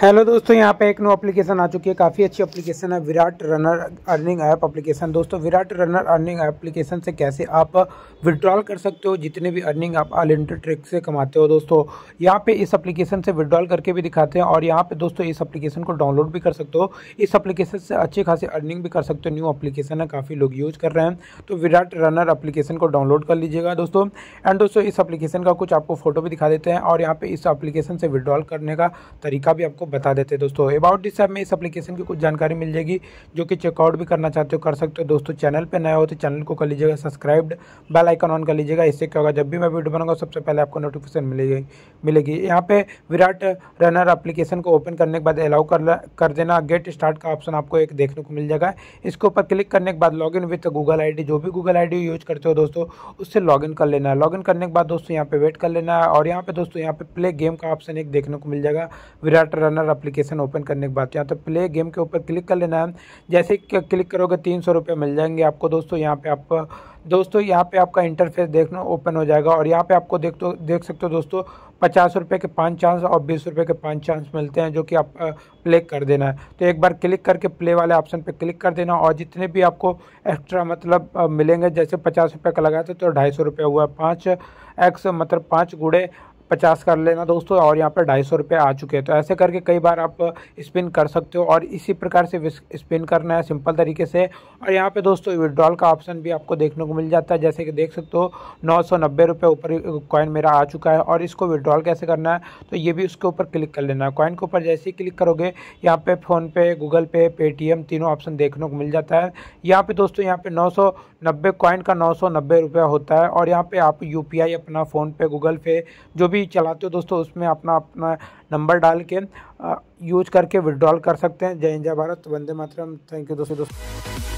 hello दोस्तों यहाँ पे एक नो एप्लीकेशन आ चुकी है काफ़ी अच्छी एप्लीकेशन है Virat runner earning app application दोस्तों विराट रनर अर्निंग एप्लीकेशन से कैसे आप विड्रॉल कर सकते हो जितने भी अर्निंग आप इंटर ट्रिक से कमाते हो दोस्तों यहाँ पे इस एप्लीकेशन से विड्रॉल करके भी दिखाते हैं और यहाँ पर दोस्तों इस अप्लीकेशन को डाउनलोड भी कर सकते हो इस अप्लीकेशन से अच्छी खासी अर्निंग भी कर सकते हो न्यू अप्लीकेशन है काफ़ी लोग यूज़ कर रहे हैं तो विराट रनर अप्लीकेशन को डाउनलोड कर लीजिएगा दोस्तों एंड दोस्तों इस अप्लीकेशन का कुछ आपको फोटो भी दिखा देते हैं और यहाँ पर इस अप्लीकेशन से विड्रॉल करने का तरीका भी आपको आपको बता देते दोस्तों अबाउट दिस ऐप में इस एप्लीकेशन की कुछ जानकारी मिल जाएगी जो कि चेकआउट भी करना चाहते हो कर सकते हो दोस्तों चैनल पर नया हो तो चैनल को कर लीजिएगा सब्सक्राइब्ड बेल आइकन ऑन कर लीजिएगा इससे क्या होगा जब भी मैं वीडियो बनाऊंगा सबसे पहले आपको नोटिफिकेशन मिलेगी मिलेगी यहाँ पे विराट रनर एप्लीकेशन को ओपन करने के बाद अलाउ कर कर देना गेट स्टार्ट का ऑप्शन आपको एक देखने को मिल जाएगा इसके ऊपर क्लिक करने के बाद इन विथ गूगल आई जो भी गूगल आई यूज करते हो दोस्तों उससे इन कर लेना है इन करने के बाद दोस्तों यहाँ पे वेट कर लेना है और यहाँ पे दोस्तों यहाँ पे प्ले गेम का ऑप्शन एक देखने को मिल जाएगा Virat runner runner application open करने के बाद यहाँ तो प्ले गेम के ऊपर क्लिक कर लेना है जैसे क्लिक करोगे तीन सौ रुपये मिल जाएंगे आपको दोस्तों यहाँ पे आप दोस्तों यहाँ पे आपका इंटरफेस देखना ओपन हो जाएगा और यहाँ पे आपको देख तो देख सकते हो दोस्तों पचास रुपये के पांच चांस और बीस रुपये के पांच चांस मिलते हैं जो कि आप प्ले कर देना है तो एक बार क्लिक करके प्ले वाले ऑप्शन पे क्लिक कर देना और जितने भी आपको एक्स्ट्रा मतलब मिलेंगे जैसे पचास रुपये का लगाते तो ढाई सौ रुपये हुआ पाँच एक्स मतलब पाँच गुड़े पचास कर लेना दोस्तों और यहाँ पर ढाई सौ रुपये आ चुके हैं तो ऐसे करके कई बार आप स्पिन कर सकते हो और इसी प्रकार से स्पिन करना है सिंपल तरीके से और यहाँ पे दोस्तों विड्रॉल का ऑप्शन भी आपको देखने को मिल जाता है जैसे कि देख सकते हो नौ सौ नब्बे रुपये ऊपर कॉइन मेरा आ चुका है और इसको विड्रॉल कैसे करना है तो ये भी उसके ऊपर क्लिक कर लेना है कॉइन के ऊपर जैसे ही क्लिक करोगे यहाँ पे फ़ोनपे गूगल पे पेटीएम तीनों ऑप्शन देखने को मिल जाता है यहाँ पे दोस्तों यहाँ पे नौ सौ नब्बे कॉइन का नौ सौ नब्बे रुपया होता है और यहाँ पे आप यू अपना फ़ोनपे गूगल पे जो भी भी चलाते हो दोस्तों उसमें अपना अपना नंबर डाल के यूज करके विड्रॉल कर सकते हैं जय जय भारत वंदे मातरम थैंक यू दोस्तों दोस्तों